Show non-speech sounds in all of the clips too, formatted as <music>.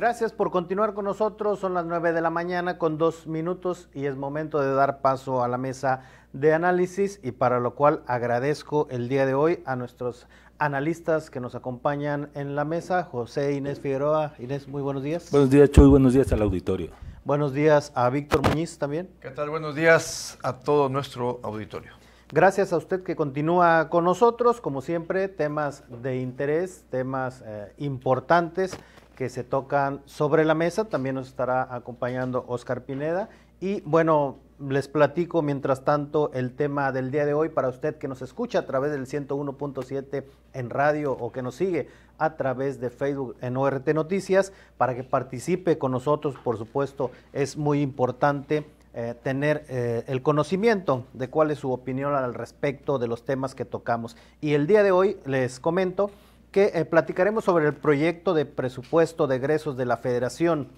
Gracias por continuar con nosotros. Son las nueve de la mañana con dos minutos y es momento de dar paso a la mesa de análisis y para lo cual agradezco el día de hoy a nuestros analistas que nos acompañan en la mesa, José Inés Figueroa. Inés, muy buenos días. Buenos días, Chuy. Buenos días al auditorio. Buenos días a Víctor Muñiz también. ¿Qué tal? Buenos días a todo nuestro auditorio. Gracias a usted que continúa con nosotros, como siempre, temas de interés, temas eh, importantes que se tocan sobre la mesa. También nos estará acompañando Oscar Pineda. Y bueno, les platico mientras tanto el tema del día de hoy para usted que nos escucha a través del 101.7 en radio o que nos sigue a través de Facebook en ORT Noticias para que participe con nosotros. Por supuesto, es muy importante. Eh, tener eh, el conocimiento de cuál es su opinión al respecto de los temas que tocamos. Y el día de hoy les comento que eh, platicaremos sobre el proyecto de presupuesto de egresos de la Federación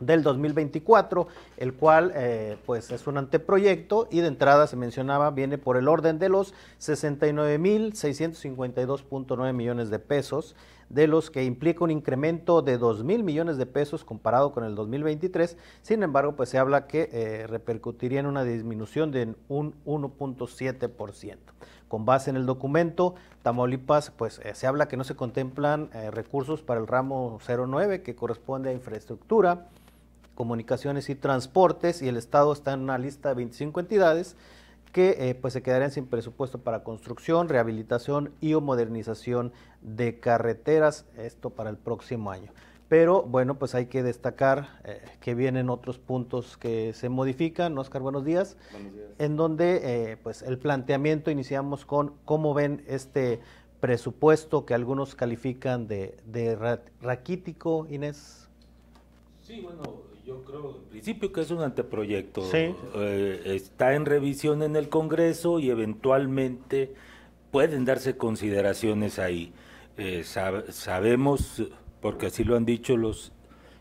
del 2024, el cual eh, pues es un anteproyecto y de entrada se mencionaba viene por el orden de los 69.652.9 millones de pesos, de los que implica un incremento de 2.000 millones de pesos comparado con el 2023, sin embargo pues se habla que eh, repercutiría en una disminución de un 1.7% con base en el documento, Tamaulipas, pues eh, se habla que no se contemplan eh, recursos para el ramo 09 que corresponde a infraestructura, comunicaciones y transportes y el Estado está en una lista de 25 entidades que eh, pues se quedarían sin presupuesto para construcción, rehabilitación y modernización de carreteras, esto para el próximo año. Pero bueno, pues hay que destacar eh, que vienen otros puntos que se modifican. Oscar, buenos días. Buenos días. En donde eh, pues el planteamiento iniciamos con cómo ven este presupuesto que algunos califican de, de raquítico, Inés. Sí, bueno, yo creo en principio que es un anteproyecto. Sí. Eh, está en revisión en el Congreso y eventualmente pueden darse consideraciones ahí. sabemos porque así lo han dicho los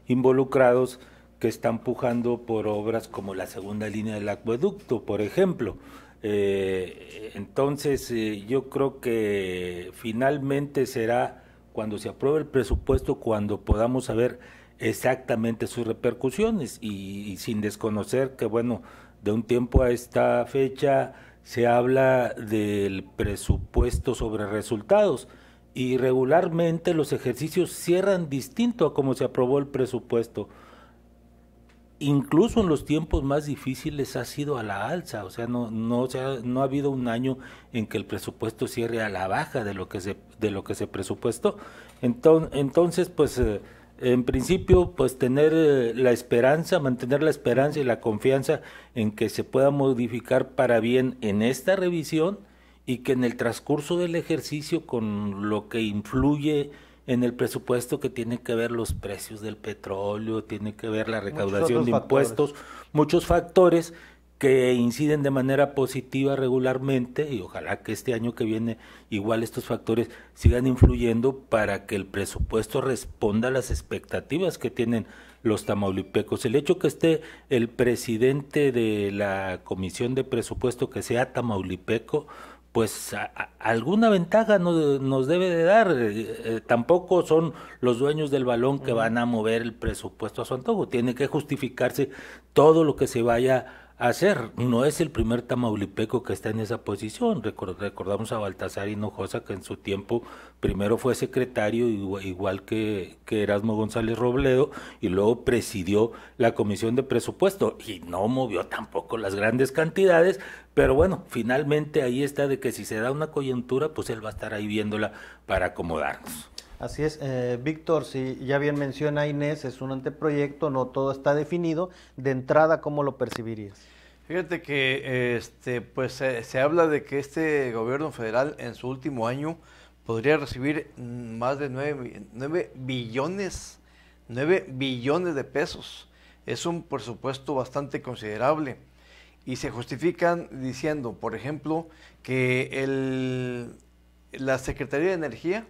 involucrados que están pujando por obras como la segunda línea del acueducto, por ejemplo. Eh, entonces, eh, yo creo que finalmente será cuando se apruebe el presupuesto, cuando podamos saber exactamente sus repercusiones y sin desconocer que, bueno, de un tiempo a esta fecha se habla del presupuesto sobre resultados y regularmente los ejercicios cierran distinto a como se aprobó el presupuesto. Incluso en los tiempos más difíciles ha sido a la alza, o sea, no, no, ha, habido un año en que el presupuesto cierre a la baja de lo que se, de lo que se presupuestó. Entonces, pues eh, en principio, pues tener eh, la esperanza, mantener la esperanza y la confianza en que se pueda modificar para bien en esta revisión y que en el transcurso del ejercicio con lo que influye en el presupuesto que tiene que ver los precios del petróleo, tiene que ver la recaudación de impuestos, muchos factores que inciden de manera positiva regularmente y ojalá que este año que viene igual estos factores sigan influyendo para que el presupuesto responda a las expectativas que tienen los tamaulipecos. El hecho que esté el presidente de la Comisión de Presupuesto que sea tamaulipeco, pues alguna ventaja nos, nos debe de dar. Eh, eh, tampoco son los dueños del balón que van a mover el presupuesto a su antojo. Tiene que justificarse todo lo que se vaya hacer. No es el primer tamaulipeco que está en esa posición. recordamos a Baltasar Hinojosa, que en su tiempo primero fue secretario, igual que, que Erasmo González Robledo, y luego presidió la Comisión de Presupuesto. Y no movió tampoco las grandes cantidades, pero bueno, finalmente ahí está de que si se da una coyuntura, pues él va a estar ahí viéndola para acomodarnos. Así es, eh, Víctor, si ya bien menciona Inés, es un anteproyecto, no todo está definido. De entrada, ¿cómo lo percibirías? Fíjate que este, pues eh, se, habla de que este gobierno federal en su último año podría recibir mm, más de 9, billones, 9 billones de pesos. Es un presupuesto bastante considerable y se justifican diciendo, por ejemplo, que el, la Secretaría de Energía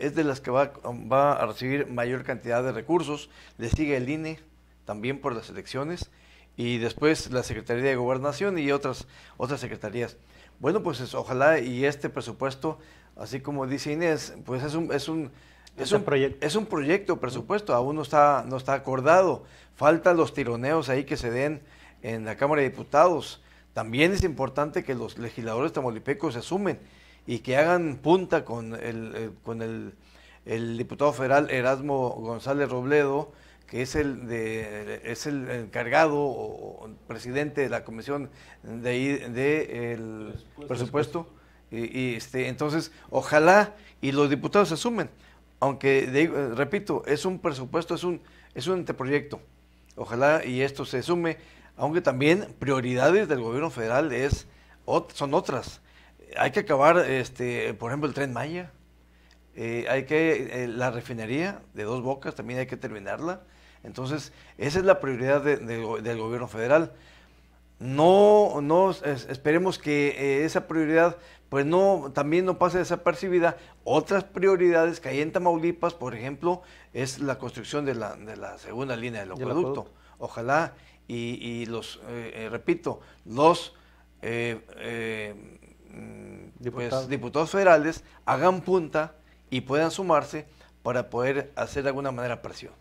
es de las que va, va a recibir mayor cantidad de recursos. Le sigue el INE también por las elecciones y después la Secretaría de Gobernación y otras, otras secretarías. Bueno, pues ojalá y este presupuesto, así como dice Inés, pues es un, es un, proyecto. es un proyecto, presupuesto, aún no está, no está acordado. Faltan los tironeos ahí que se den en la Cámara de Diputados. También es importante que los legisladores tamolipecos se asumen, y que hagan punta con el, eh, con el, diputado federal Erasmo González Robledo, que es el, de, es el encargado o, presidente de la comisión de, de el presupuesto. Y, este, entonces, ojalá y los diputados se sumen, aunque, repito, es un presupuesto, es un, es un anteproyecto. Ojalá y esto se sume, aunque también prioridades del gobierno federal es, son otras hay que acabar, este, por ejemplo, el tren Maya. Eh, hay que, eh, la refinería de dos bocas también hay que terminarla. Entonces, esa es la prioridad del gobierno federal. No, no esperemos que eh, esa prioridad pues no también no pase desapercibida. Otras prioridades que hay en Tamaulipas, por ejemplo, es la construcción de la, de la segunda línea del acueducto. Ojalá y, los repito, los Mm, pues, diputados federales hagan punta y puedan sumarse para poder hacer de alguna manera presión.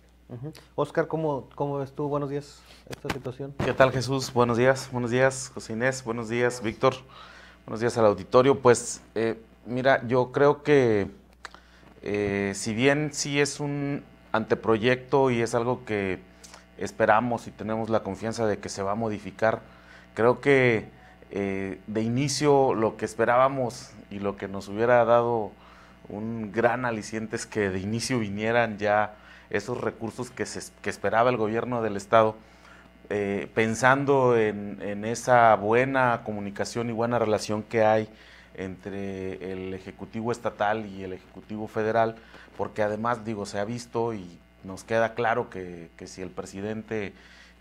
Oscar, ¿cómo, ves tú? Buenos días, esta situación. ¿Qué tal, Jesús? Buenos días, buenos días, José Inés, buenos días, Víctor, buenos días al auditorio. Pues, eh, mira, yo creo que eh, si bien sí es un anteproyecto y es algo que esperamos y tenemos la confianza de que se va a modificar, creo que eh, de inicio lo que esperábamos y lo que nos hubiera dado un gran aliciente es que de inicio vinieran ya esos recursos que, que esperaba el gobierno del Estado, eh, pensando en, esa buena comunicación y buena relación que hay entre el Ejecutivo Estatal y el Ejecutivo Federal, porque además, digo, se ha visto y nos queda claro que si el presidente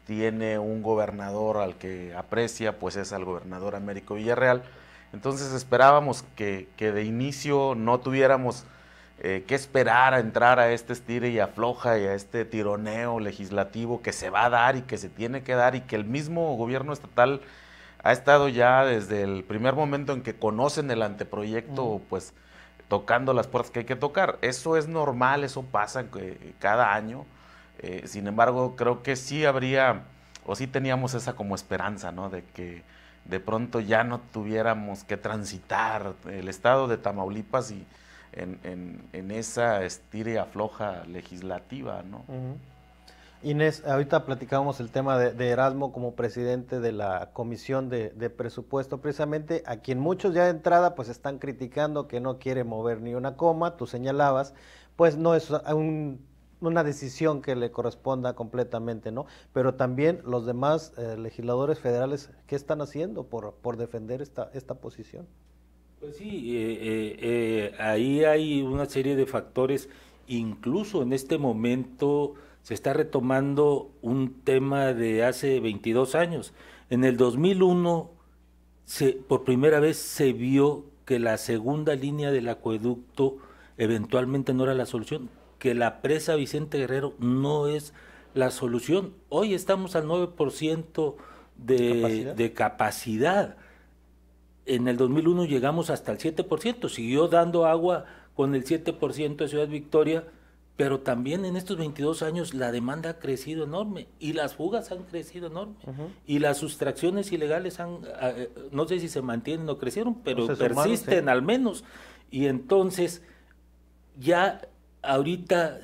tiene un gobernador al que aprecia, pues es al gobernador Américo Villarreal. Entonces esperábamos que, que de inicio no tuviéramos eh, que esperar a entrar a este estire y afloja y a este tironeo legislativo que se va a dar y que se tiene que dar y que el mismo gobierno estatal ha estado ya desde el primer momento en que conocen el anteproyecto, mm. pues tocando las puertas que hay que tocar. Eso es normal, eso pasa eh, cada año. Eh, sin embargo, creo que sí habría, o sí teníamos esa como esperanza, ¿no? De que de pronto ya no tuviéramos que transitar el estado de Tamaulipas y en, en, esa estire floja legislativa, ¿no? Inés, ahorita platicábamos el tema de, Erasmo como presidente de la Comisión de, de, Presupuesto, precisamente a quien muchos ya de entrada pues están criticando que no quiere mover ni una coma, tú señalabas, pues no es un una decisión que le corresponda completamente, ¿no? Pero también los demás eh, legisladores federales, ¿qué están haciendo por, defender esta, esta posición? Pues sí, eh, eh, ahí hay una serie de factores, incluso en este momento se está retomando un tema de hace 22 años. En el 2001, por primera vez se vio que la segunda línea del acueducto eventualmente no era la solución, que la presa Vicente Guerrero no es la solución. Hoy estamos al 9% de ¿Capacidad? de capacidad. En el 2001 llegamos hasta el 7%, siguió dando agua con el 7% de Ciudad Victoria, pero también en estos 22 años la demanda ha crecido enorme y las fugas han crecido enorme y las sustracciones ilegales han, ah, eh, no sé si se mantienen o crecieron, pero persisten al menos. Y entonces ya ahorita,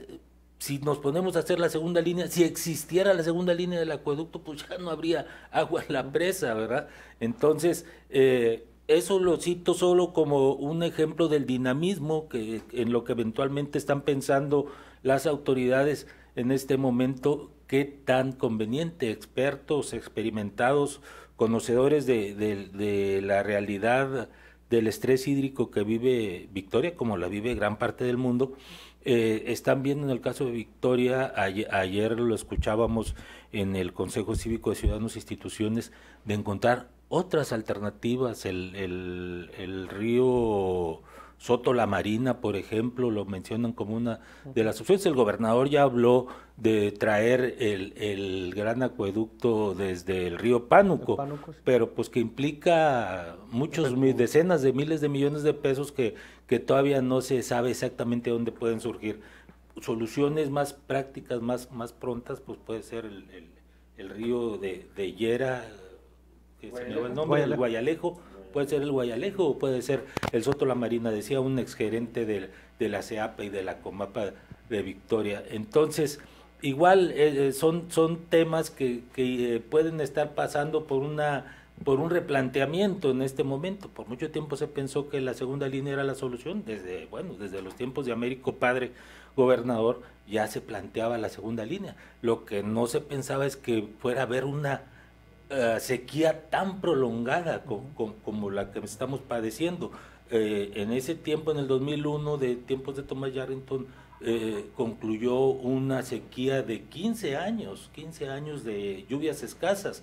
si nos ponemos a hacer la segunda línea, si existiera la segunda línea del acueducto, pues ya no habría agua en la presa, ¿verdad? Entonces, eh, eso lo cito solo como un ejemplo del dinamismo que, en lo que eventualmente están pensando las autoridades en este momento, qué tan conveniente, expertos, experimentados, conocedores de la realidad del estrés hídrico que vive Victoria, como la vive gran parte del mundo, eh, están viendo en el caso de Victoria, ayer, lo escuchábamos en el Consejo Cívico de Ciudadanos e Instituciones, de encontrar otras alternativas. El, el, el río Soto la Marina, por ejemplo, lo mencionan como una de las opciones. El gobernador ya habló de traer el, gran acueducto desde el río Pánuco, pero pues que implica muchos, decenas de miles de millones de pesos que, que todavía no se sabe exactamente dónde pueden surgir. Soluciones más prácticas, más, más prontas, pues puede ser el, río de, de Yera, que se Guayalejo puede ser el Guayalejo o puede ser el Soto La Marina, decía un exgerente de, de la CEAPA y de la COMAPA de Victoria. Entonces, igual eh, eh, son, son temas que, eh, pueden estar pasando por una por un replanteamiento en este momento. Por mucho tiempo se pensó que la segunda línea era la solución, desde bueno, desde los tiempos de Américo Padre, gobernador, ya se planteaba la segunda línea. Lo que no se pensaba es que fuera a haber una eh, sequía tan prolongada como, la que estamos padeciendo. Eh, en ese tiempo, en el 2001, de tiempos de Thomas Yarrington, eh, concluyó una sequía de 15 años, 15 años de lluvias escasas.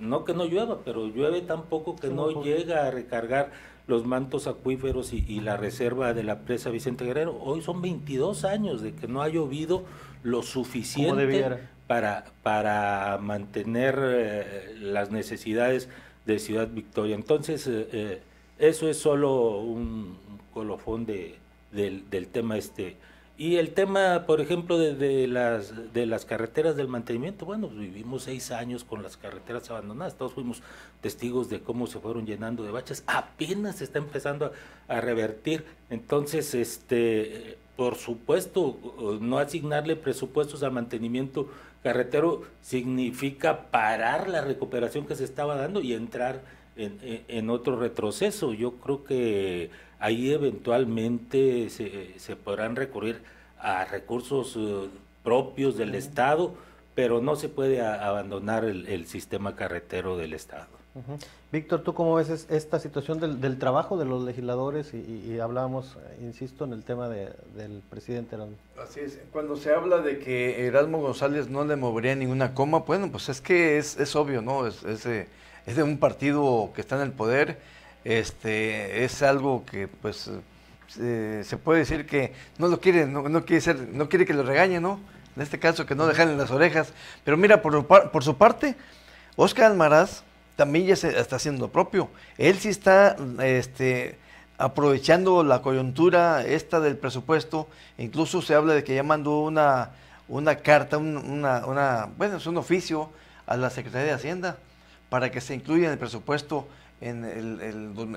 no que no llueva, pero llueve tan poco que no pues. llega a recargar los mantos acuíferos y, la reserva de la presa Vicente Guerrero. Hoy son 22 años de que no ha llovido lo suficiente para, mantener eh, las necesidades de Ciudad Victoria. Entonces, eh, eh, eso es solo un colofón de, del, tema este. Y el tema, por ejemplo, de, las, de las carreteras del mantenimiento, bueno, vivimos seis años con las carreteras abandonadas, todos fuimos testigos de cómo se fueron llenando de baches, apenas se está empezando a revertir, entonces este, por supuesto, no asignarle presupuestos a mantenimiento carretero significa parar la recuperación que se estaba dando y entrar en, otro retroceso. Yo creo que ahí eventualmente se, podrán recurrir a recursos eh, propios del Estado, pero no se puede abandonar el sistema carretero del Estado. Víctor, ¿tú cómo ves esta situación del, trabajo de los legisladores? Y, hablábamos, eh, insisto, en el tema del presidente Así es, cuando se habla de que Erasmo González no le movería ninguna coma, bueno, pues es que es, obvio, ¿no? Es, de un partido que está en el poder, este, es algo que pues eh, se, puede decir que no lo quiere, no, quiere ser, no quiere que lo regañe, ¿no? En este caso, que no dejan en las orejas. Pero mira, por, por su parte, Oscar Almaraz también ya se está haciendo propio. Él sí está este, aprovechando la coyuntura esta del presupuesto. Incluso se habla de que ya mandó una, una carta, una, bueno, es un oficio a la Secretaría de Hacienda para que se incluya en el presupuesto en el,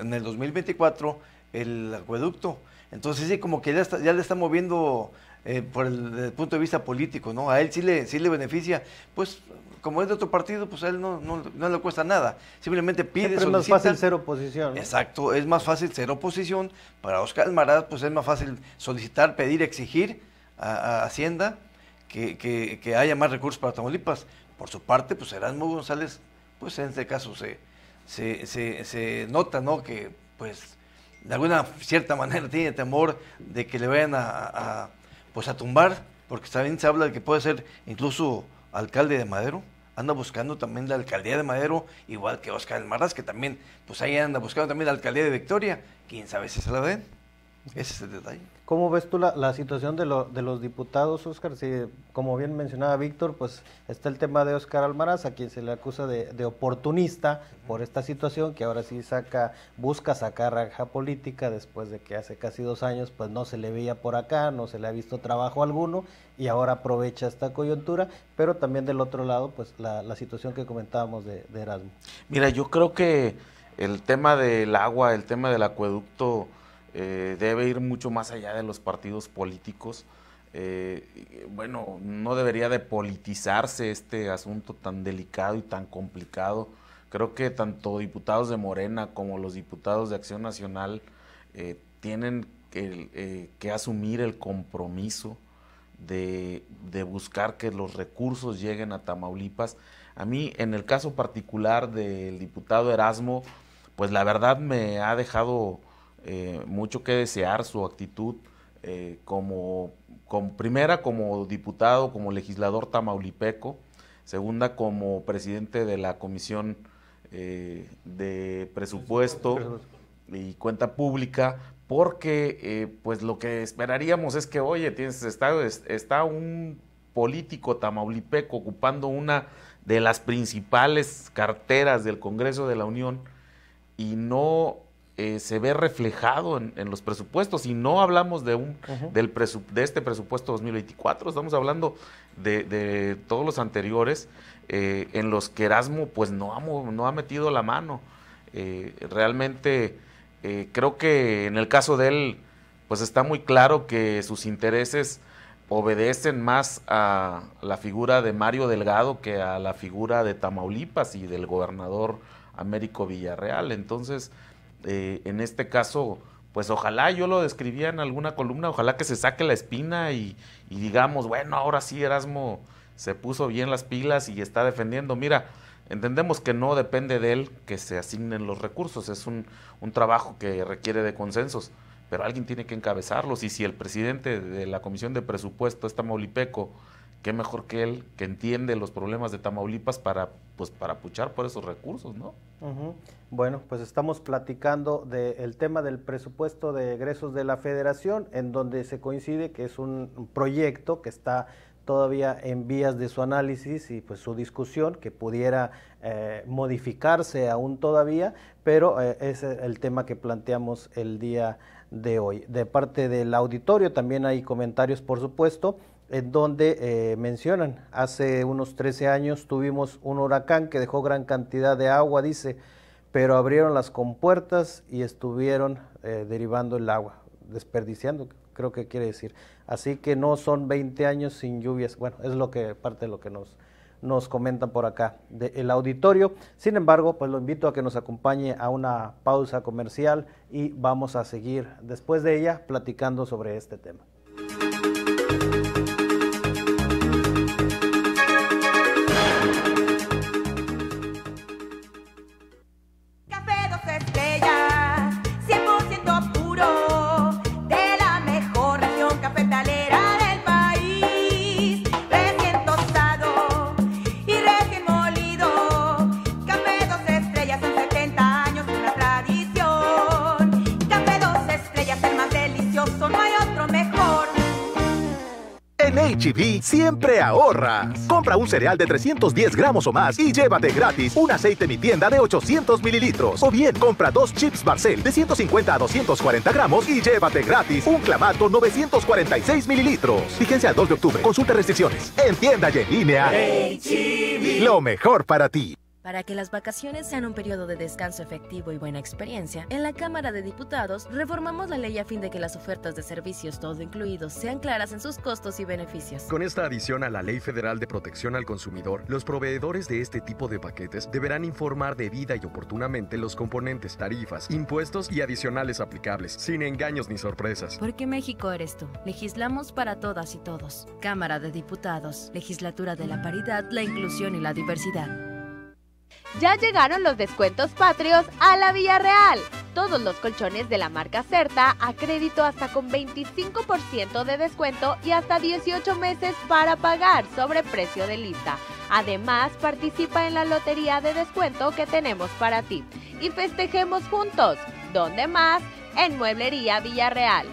en el 2024 el acueducto. Entonces sí, como que ya, ya le está moviendo eh, por el, el punto de vista político, ¿no? A él sí le, sí le beneficia, pues como es de otro partido, pues a él no, le cuesta nada. Simplemente pide, es más fácil ser oposición. Exacto, es más fácil ser oposición. Para Oscar Almaraz, pues es más fácil solicitar, pedir, exigir a, Hacienda que, haya más recursos para Tamaulipas. Por su parte, pues Erasmo González, pues en este caso se, se, nota, ¿no? Que pues de alguna cierta <laughs> manera tiene temor de que le vayan a, a pues a tumbar, porque también se habla de que puede ser incluso alcalde de Madero anda buscando también la alcaldía de Madero, igual que Oscar Almaraz, que también, pues ahí anda buscando también la alcaldía de Victoria, quién sabe si se la ve. Ese es el detalle. ¿Cómo ves tú la, situación de, los diputados, Óscar? Si, como bien mencionaba Víctor, pues está el tema de Óscar Almaraz, a quien se le acusa de, oportunista por esta situación, que ahora sí saca, busca sacar raja política después de que hace casi dos años pues no se le veía por acá, no se le ha visto trabajo alguno y ahora aprovecha esta coyuntura, pero también del otro lado pues la, situación que comentábamos de, de Erasmo. Mira, yo creo que el tema del agua, el tema del acueducto, eh, debe ir mucho más allá de los partidos políticos. Eh, bueno, no debería de politizarse este asunto tan delicado y tan complicado. Creo que tanto diputados de Morena como los diputados de Acción Nacional eh, tienen que, asumir el compromiso de buscar que los recursos lleguen a Tamaulipas. A mí, en el caso particular del diputado Erasmo, pues la verdad me ha dejado eh, mucho que desear su actitud eh, como, primera como diputado, como legislador tamaulipeco, segunda como presidente de la Comisión eh, de Presupuesto y Cuenta Pública, porque pues lo que esperaríamos es que, oye, tienes, está, está un político tamaulipeco ocupando una de las principales carteras del Congreso de la Unión y no eh, se ve reflejado en, los presupuestos y no hablamos de un del de este presupuesto 2024 estamos hablando de, todos los anteriores eh, en los que Erasmo pues no ha, no ha metido la mano eh, realmente creo que en el caso de él pues está muy claro que sus intereses obedecen más a la figura de Mario Delgado que a la figura de Tamaulipas y del gobernador Américo Villarreal entonces eh, en este caso, pues ojalá, yo lo describía en alguna columna, ojalá que se saque la espina y, digamos, bueno, ahora sí Erasmo se puso bien las pilas y está defendiendo. Mira, entendemos que no depende de él que se asignen los recursos, es un, un trabajo que requiere de consensos, pero alguien tiene que encabezarlos y si el presidente de la Comisión de Presupuesto es Tamaulipeco, qué mejor que él que entiende los problemas de Tamaulipas para, pues, para puchar por esos recursos, ¿no? Bueno, pues estamos platicando del tema del presupuesto de egresos de la federación, en donde se coincide que es un proyecto que está todavía en vías de su análisis y pues su discusión que pudiera eh, modificarse aún todavía, pero eh, es el tema que planteamos el día de hoy. De parte del auditorio también hay comentarios, por supuesto, en donde eh, mencionan, hace unos 13 años tuvimos un huracán que dejó gran cantidad de agua, dice, pero abrieron las compuertas y estuvieron eh, derivando el agua, desperdiciando, creo que quiere decir. Así que no son 20 años sin lluvias. Bueno, es lo que parte de lo que nos, nos comentan por acá del auditorio. Sin embargo, pues lo invito a que nos acompañe a una pausa comercial y vamos a seguir después de ella platicando sobre este tema. no hay otro mejor. En HB e siempre ahorras. Compra un cereal de 310 gramos o más y llévate gratis un aceite mi tienda de 800 mililitros. O bien, compra dos chips Barcel de 150 a 240 gramos y llévate gratis un clamato 946 mililitros. Fíjense al 2 de octubre. Consulta restricciones. En tienda y en línea. HB. E Lo mejor para ti. Para que las vacaciones sean un periodo de descanso efectivo y buena experiencia, en la Cámara de Diputados reformamos la ley a fin de que las ofertas de servicios todo incluidos sean claras en sus costos y beneficios. Con esta adición a la Ley Federal de Protección al Consumidor, los proveedores de este tipo de paquetes deberán informar debida y oportunamente los componentes, tarifas, impuestos y adicionales aplicables, sin engaños ni sorpresas. Porque México eres tú. Legislamos para todas y todos. Cámara de Diputados, Legislatura de la Paridad, la Inclusión y la Diversidad. Ya llegaron los descuentos patrios a la Villarreal. Todos los colchones de la marca Certa a crédito hasta con 25% de descuento y hasta 18 meses para pagar sobre precio de lista. Además, participa en la lotería de descuento que tenemos para ti. Y festejemos juntos. ¿Dónde más? En Mueblería Villarreal.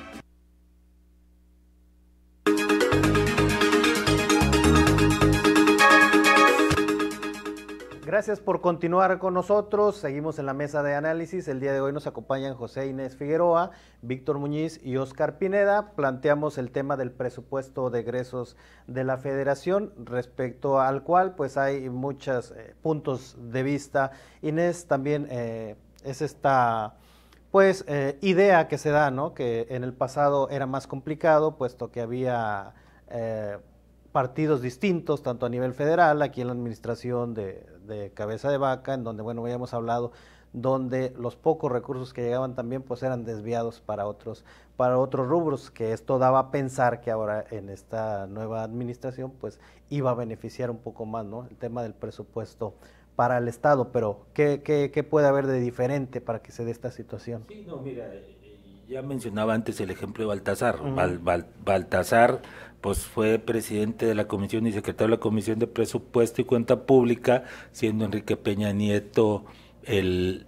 Gracias por continuar con nosotros. Seguimos en la mesa de análisis. El día de hoy nos acompañan José Inés Figueroa, Víctor Muñiz y Oscar Pineda. Planteamos el tema del presupuesto de egresos de la Federación, respecto al cual pues hay muchos eh, puntos de vista. Inés también eh, es esta pues eh, idea que se da, ¿no? Que en el pasado era más complicado puesto que había partidos distintos, tanto a nivel federal, aquí en la administración de, de cabeza de vaca, en donde, bueno, ya hemos hablado, donde los pocos recursos que llegaban también pues eran desviados para otros, para otros rubros, que esto daba a pensar que ahora en esta nueva administración pues iba a beneficiar un poco más, ¿no? El tema del presupuesto para el Estado, pero ¿qué, qué, puede haber de diferente para que se dé esta situación? Sí, no, mira, eh, eh, ya mencionaba antes el ejemplo de Baltasar. Baltasar pues fue presidente de la comisión y secretario de la comisión de presupuesto y cuenta pública, siendo Enrique Peña Nieto el,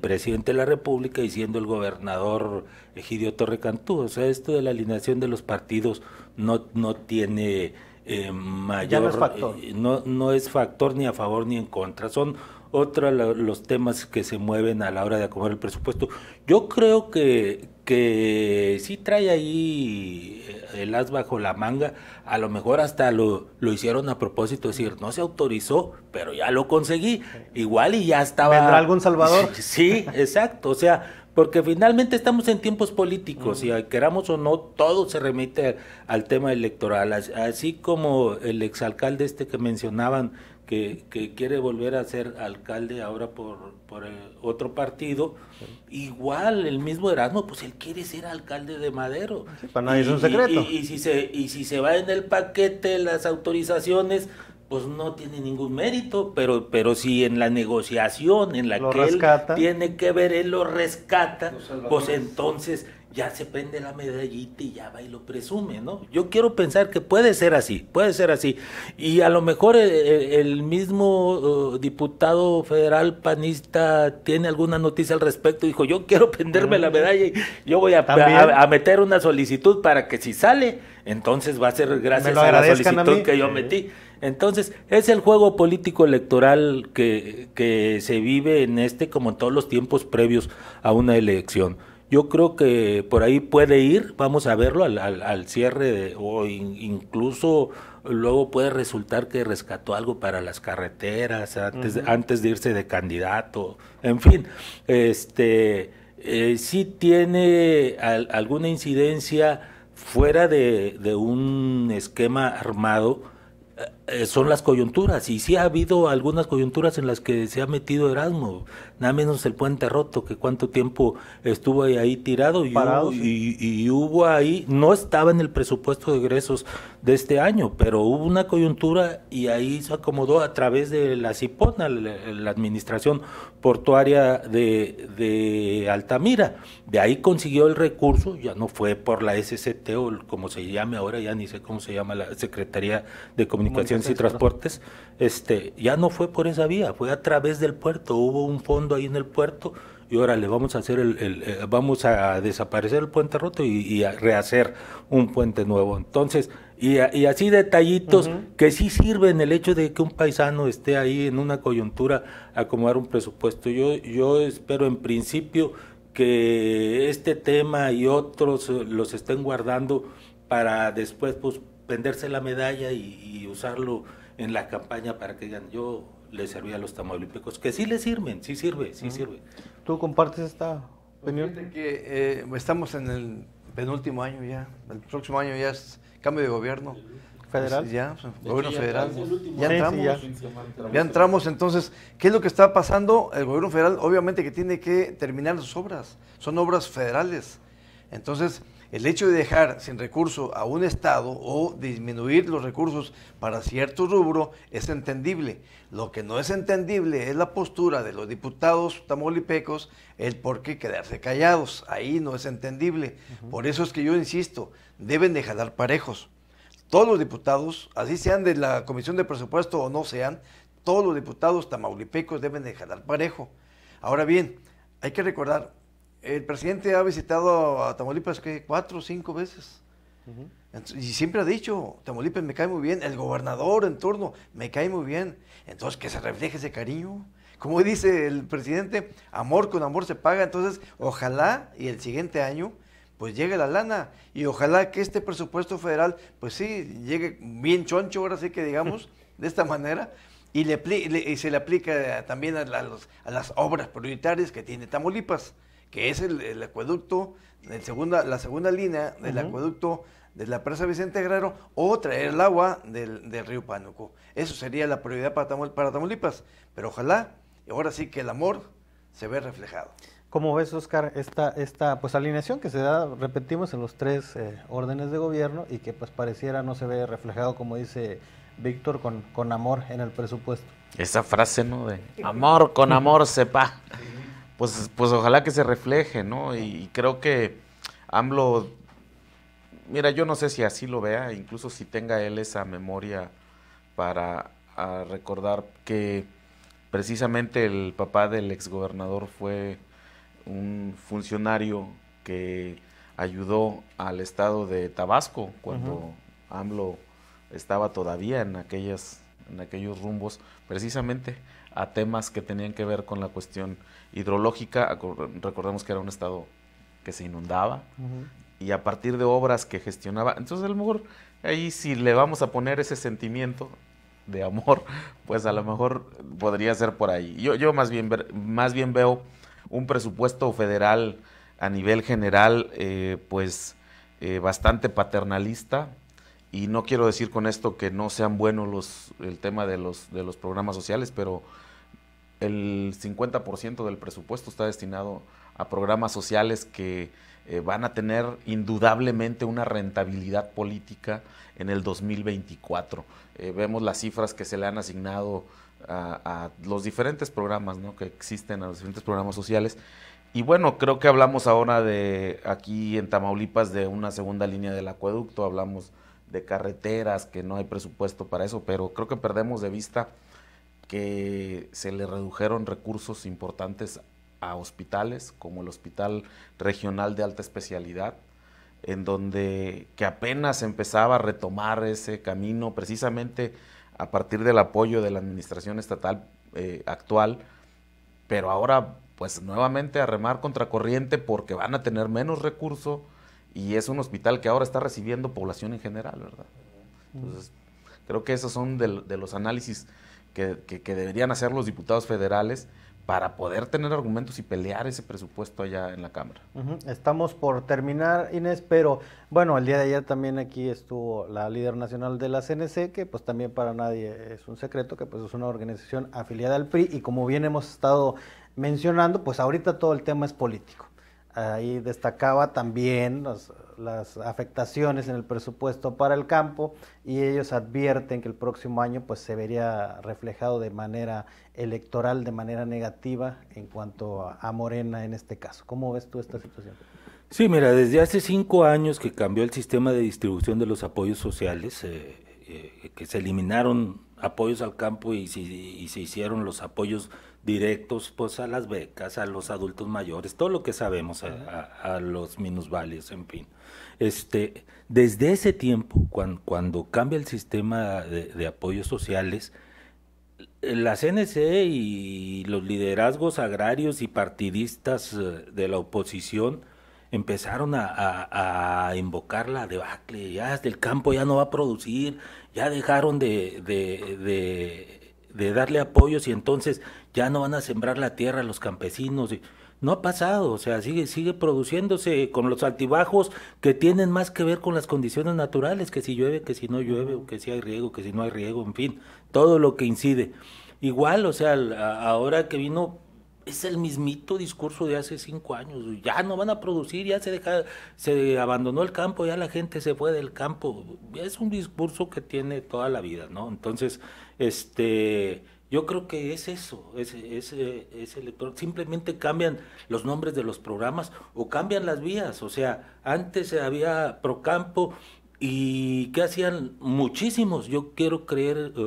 presidente de la República y siendo el gobernador Egidio Torre Cantú. O sea, esto de la alineación de los partidos no, no tiene eh, mayor... No es, factor. Eh, no, no es factor ni a favor ni en contra. Son otros los temas que se mueven a la hora de acomodar el presupuesto. Yo creo que, que sí trae ahí eh, el as bajo la manga, a lo mejor hasta lo, lo hicieron a propósito, es decir, no se autorizó, pero ya lo conseguí, igual y ya estaba... ¿Vendrá algún salvador? <laughs> Sí, exacto, o sea, porque finalmente estamos en tiempos políticos y queramos o no, todo se remite al tema electoral, así como el exalcalde este que mencionaban, que, quiere volver a ser alcalde ahora por, eh, otro partido. Igual el mismo Erasmo, pues él quiere ser alcalde de Madero. para nadie es un secreto. Y, si se, y si se va en el paquete las autorizaciones, pues no tiene ningún mérito, pero, pero si en la negociación en la que él tiene que ver, él lo rescata, pues entonces ya se prende la medallita y ya va y lo presume, ¿no? Yo quiero pensar que puede ser así, puede ser así. Y a lo mejor eh, eh, el, mismo oh, diputado federal panista tiene alguna noticia al respecto, dijo, yo quiero prenderme la ah. medalla y yo voy a, meter una solicitud para que si sale, entonces va a ser gracias a la solicitud que yo metí. Entonces, es el juego político electoral que, que se vive en este como en todos los tiempos previos a una elección. Yo creo que por ahí puede ir, vamos a verlo al, cierre de, o incluso luego puede resultar que rescató algo para las carreteras antes, antes de irse de candidato, en fin, este eh, sí tiene alguna incidencia fuera de, un esquema armado eh, son las coyunturas, y sí ha habido algunas coyunturas en las que se ha metido Erasmo, nada menos el puente roto, que cuánto tiempo estuvo ahí, tirado y, hubo, y, hubo ahí, no estaba en el presupuesto de egresos de este año, pero hubo una coyuntura y ahí se acomodó a través de la CIPONA, la, Administración Portuaria de, de Altamira, de ahí consiguió el recurso, ya no fue por la SCT o como se llame ahora, ya ni sé cómo se llama la Secretaría de Comunicación y Transportes, este, ya no fue por esa vía, fue a través del puerto, hubo un fondo ahí en el puerto y ahora le vamos a hacer el, eh, vamos a desaparecer el puente roto y, a rehacer un puente nuevo. Entonces, y, así detallitos que sí sirven el hecho de que un paisano esté ahí en una coyuntura a acomodar un presupuesto. Yo, yo espero en principio que este tema y otros eh, los estén guardando para después pues, prenderse la medalla y, usarlo en la campaña para que digan, yo le serví a los tamaulipecos, que sí le sirven, sí sirve, sí sirve. ¿Tú compartes esta opinión? que eh, estamos en el penúltimo año ya, el próximo año ya es cambio de gobierno. ¿Federal? Pues, ya, pues, gobierno federal. ya, entramos, ya entramos. entonces, ¿qué es lo que está pasando? El gobierno federal obviamente que tiene que terminar sus obras, son obras federales. Entonces, el hecho de dejar sin recurso a un Estado o disminuir los recursos para cierto rubro es entendible. Lo que no es entendible es la postura de los diputados tamaulipecos el por qué quedarse callados. Ahí no es entendible. Por eso es que yo insisto, deben de jalar parejos. Todos los diputados, así sean de la Comisión de Presupuesto o no sean, todos los diputados tamaulipecos deben de jalar parejo. Ahora bien, hay que recordar, el presidente ha visitado a Tamaulipas ¿qué? cuatro o cinco veces. y siempre ha dicho, Tamaulipas me cae muy bien, el gobernador en turno me cae muy bien. Entonces, que se refleje ese cariño. Como dice el presidente, amor con amor se paga. Entonces, ojalá y el siguiente año pues llegue la lana y ojalá que este presupuesto federal pues sí llegue bien choncho, ahora sí que digamos, <laughs> de esta manera. Y, se le aplica también a, a las obras prioritarias que tiene Tamaulipas que es el, acueducto, segunda, la segunda línea del acueducto de la presa Vicente Guerrero o traer el agua del, río Pánuco. Eso sería la prioridad para, Tamaulipas, para pero ojalá, ahora sí que el amor se ve reflejado. ¿Cómo ves, Oscar, esta, esta pues, alineación que se da, repetimos, en los tres eh, órdenes de gobierno y que pues pareciera no se ve reflejado, como dice Víctor, con, con amor en el presupuesto? Esa frase, ¿no? De amor con amor sepa pues, pues ojalá que se refleje, ¿no? Y, creo que AMLO, mira, yo no sé si así lo vea, incluso si tenga él esa memoria para recordar que precisamente el papá del exgobernador fue un funcionario que ayudó al estado de Tabasco cuando AMLO estaba todavía en aquellas en aquellos rumbos precisamente a temas que tenían que ver con la cuestión hidrológica, recordemos que era un estado que se inundaba, y a partir de obras que gestionaba, entonces a lo mejor ahí si le vamos a poner ese sentimiento de amor, <laughs> pues a lo mejor podría ser por ahí. Yo, yo más, bien, más bien veo un presupuesto federal a nivel general, eh, pues eh, bastante paternalista, y no quiero decir con esto que no sean buenos los, el tema de los, de los programas sociales, pero el 50% del presupuesto está destinado a programas sociales que eh, van a tener indudablemente una rentabilidad política en el 2024. Eh, vemos las cifras que se le han asignado a, los diferentes programas ¿no? que existen, a los diferentes programas sociales. Y bueno, creo que hablamos ahora de aquí en Tamaulipas de una segunda línea del acueducto, hablamos de carreteras, que no hay presupuesto para eso, pero creo que perdemos de vista que se le redujeron recursos importantes a hospitales, como el Hospital Regional de Alta Especialidad, en donde que apenas empezaba a retomar ese camino, precisamente a partir del apoyo de la administración estatal eh, actual, pero ahora pues nuevamente a remar contracorriente porque van a tener menos recursos y es un hospital que ahora está recibiendo población en general, ¿verdad? Entonces, creo que esos son de, de los análisis que, deberían hacer los diputados federales para poder tener argumentos y pelear ese presupuesto allá en la Cámara. Estamos por terminar, Inés, pero bueno, el día de ayer también aquí estuvo la líder nacional de la CNC, que pues también para nadie es un secreto, que pues es una organización afiliada al PRI y como bien hemos estado mencionando, pues ahorita todo el tema es político. Ahí destacaba también los, las afectaciones en el presupuesto para el campo y ellos advierten que el próximo año pues se vería reflejado de manera electoral, de manera negativa en cuanto a, Morena en este caso. ¿Cómo ves tú esta situación? Sí, mira, desde hace cinco años que cambió el sistema de distribución de los apoyos sociales, eh, eh, que se eliminaron apoyos al campo y se, hicieron los apoyos directos pues a las becas, a los adultos mayores, todo lo que sabemos, a, los minusvalios, en fin. Este, desde ese tiempo, cuando, cambia el sistema de, apoyos sociales, la CNC y los liderazgos agrarios y partidistas eh, de la oposición empezaron a, invocar la debacle, ya el campo ya no va a producir, ya dejaron de, darle apoyos y entonces ya no van a sembrar la tierra los campesinos no ha pasado, o sea, sigue, sigue produciéndose con los altibajos que tienen más que ver con las condiciones naturales, que si llueve, que si no llueve, que si hay riego, que si no hay riego, en fin, todo lo que incide. Igual, o sea, ahora que vino es el mismito discurso de hace cinco años. Ya no van a producir, ya se deja, se abandonó el campo, ya la gente se fue del campo. Es un discurso que tiene toda la vida, ¿no? Entonces, este, yo creo que es eso, ese Simplemente cambian los nombres de los programas o cambian las vías. O sea, antes había Procampo y que hacían? Muchísimos. Yo quiero creer eh,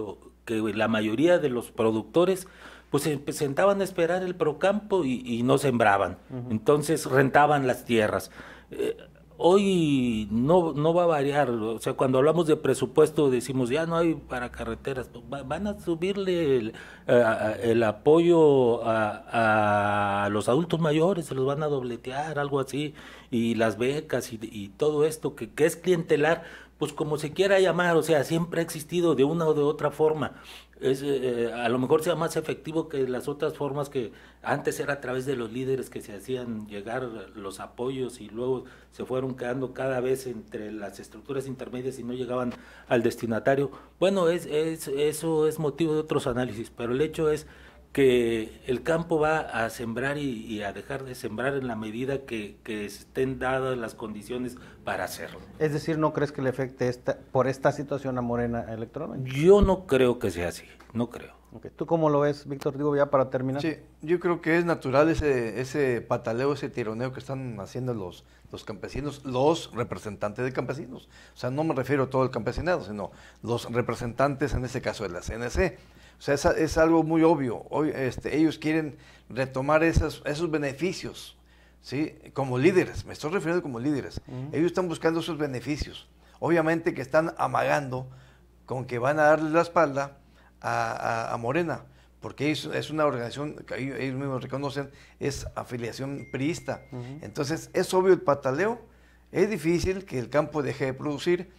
que la mayoría de los productores pues se sentaban a esperar el Procampo y, no sembraban. Entonces rentaban las tierras. Eh, hoy no, no va a variar. O sea, cuando hablamos de presupuesto decimos, ya no hay para carreteras. Pues, van a subirle el, eh, el apoyo a, a, los adultos mayores, se los van a dobletear, algo así. Y las becas y, y todo esto que, que es clientelar, pues como se quiera llamar, o sea, siempre ha existido de una o de otra forma es, eh, eh, a lo mejor sea más efectivo que las otras formas que antes era a través de los líderes que se hacían llegar los apoyos y luego se fueron quedando cada vez entre las estructuras intermedias y no llegaban al destinatario. Bueno, es, es, eso es motivo de otros análisis, pero el hecho es que el campo va a sembrar y, a dejar de sembrar en la medida que, estén dadas las condiciones para hacerlo. Es decir, ¿no crees que le afecte esta, por esta situación a Morena Electrónica? Yo no creo que sea así, no creo. ¿Tú cómo lo ves, Víctor? Digo, ya para terminar. Sí, yo creo que es natural ese, ese pataleo, ese tironeo que están haciendo los, los campesinos, los representantes de campesinos. O sea, no me refiero a todo el campesinado, sino los representantes, en este caso de la CNC. O sea, es, algo muy obvio. Hoy, este, ellos quieren retomar esos, esos beneficios, ¿sí? Como líderes, me estoy refiriendo como líderes. Ellos están buscando esos beneficios. Obviamente que están amagando con que van a darle la espalda a, Morena, porque es, es, una organización que ellos mismos reconocen, es afiliación priista. Entonces, es obvio el pataleo, es difícil que el campo deje de producir,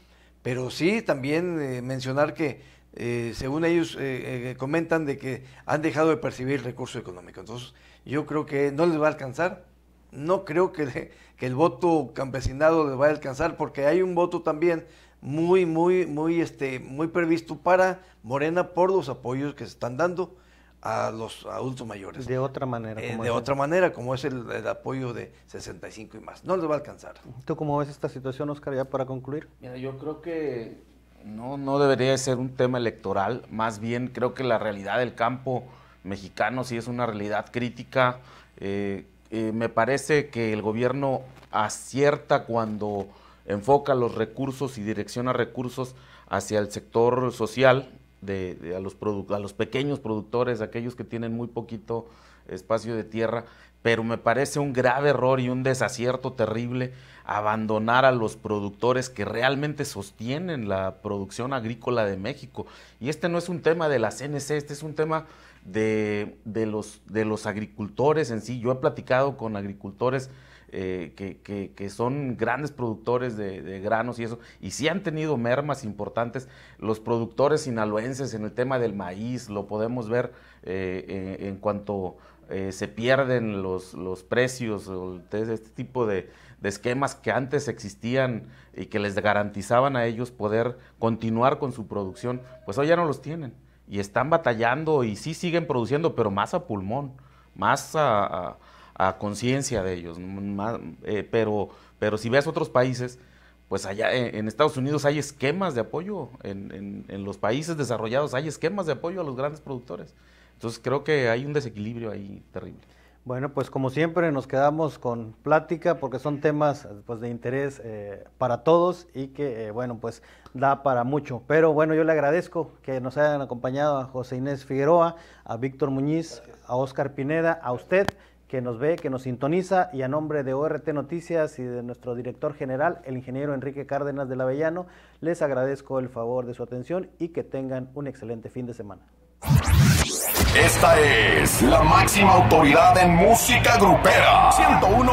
pero sí también eh, mencionar que eh, según ellos eh, comentan de que han dejado de percibir recursos económicos. Entonces, yo creo que no les va a alcanzar, no creo que, que el voto campesinado les vaya a alcanzar, porque hay un voto también muy, muy, muy, este, muy previsto para Morena por los apoyos que se están dando a los adultos mayores. De otra manera. Eh, de otra manera, como es el, apoyo de 65 y más. No les va a alcanzar. ¿Tú cómo ves esta situación, Oscar, ya para concluir? Mira, yo creo que no, no debería ser un tema electoral. Más bien, creo que la realidad del campo mexicano sí es una realidad crítica. Eh, eh, me parece que el gobierno acierta cuando enfoca los recursos y direcciona recursos hacia el sector social, de, a, los a los pequeños productores, aquellos que tienen muy poquito espacio de tierra, pero me parece un grave error y un desacierto terrible abandonar a los productores que realmente sostienen la producción agrícola de México. Y este no es un tema de la CNC, este es un tema de, los, de los agricultores en sí. Yo he platicado con agricultores eh, que, son grandes productores de, granos y eso, y sí han tenido mermas importantes los productores sinaloenses en el tema del maíz, lo podemos ver eh, en, cuanto eh, se pierden los, precios, este, este tipo de, esquemas que antes existían y que les garantizaban a ellos poder continuar con su producción, pues hoy ya no los tienen y están batallando y sí siguen produciendo, pero más a pulmón, más a a conciencia de ellos. Eh, pero, pero si ves otros países, pues allá eh, en Estados Unidos hay esquemas de apoyo, en, en, los países desarrollados hay esquemas de apoyo a los grandes productores. Entonces creo que hay un desequilibrio ahí terrible. Bueno, pues como siempre nos quedamos con plática porque son temas pues, de interés eh, para todos y que, bueno, pues da para mucho. Pero bueno, yo le agradezco que nos hayan acompañado a José Inés Figueroa, a Víctor Muñiz, a Oscar Pineda, a usted que nos ve, que nos sintoniza y a nombre de ORT Noticias y de nuestro director general, el ingeniero Enrique Cárdenas del Avellano, les agradezco el favor de su atención y que tengan un excelente fin de semana. Esta es la máxima autoridad en música grupera. 101.